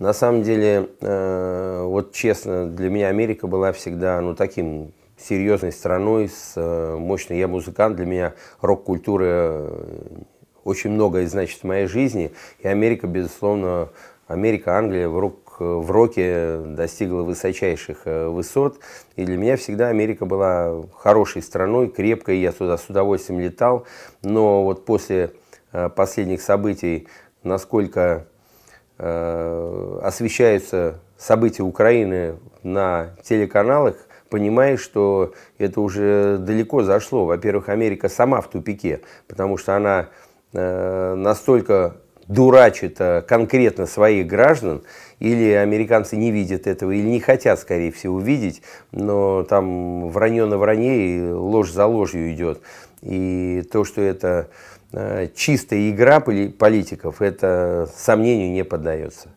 На самом деле, э, вот честно, для меня Америка была всегда ну, таким серьезной страной, с э, мощной. Я музыкант, для меня рок-культура э, очень многое значит в моей жизни. И Америка, безусловно, Америка, Англия в, рок, в роке достигла высочайших высот. И для меня всегда Америка была хорошей страной, крепкой. Я туда с удовольствием летал. Но вот после последних событий, насколько Э, освещаются события Украины на телеканалах, понимаешь, что это уже далеко зашло. Во-первых, Америка сама в тупике, потому что она э, настолько дурачит э, конкретно своих граждан, или американцы не видят этого, или не хотят, скорее всего, видеть, но там вранье на вранье и ложь за ложью идет. И то, что это э, чистая игра политиков, это сомнению не поддается.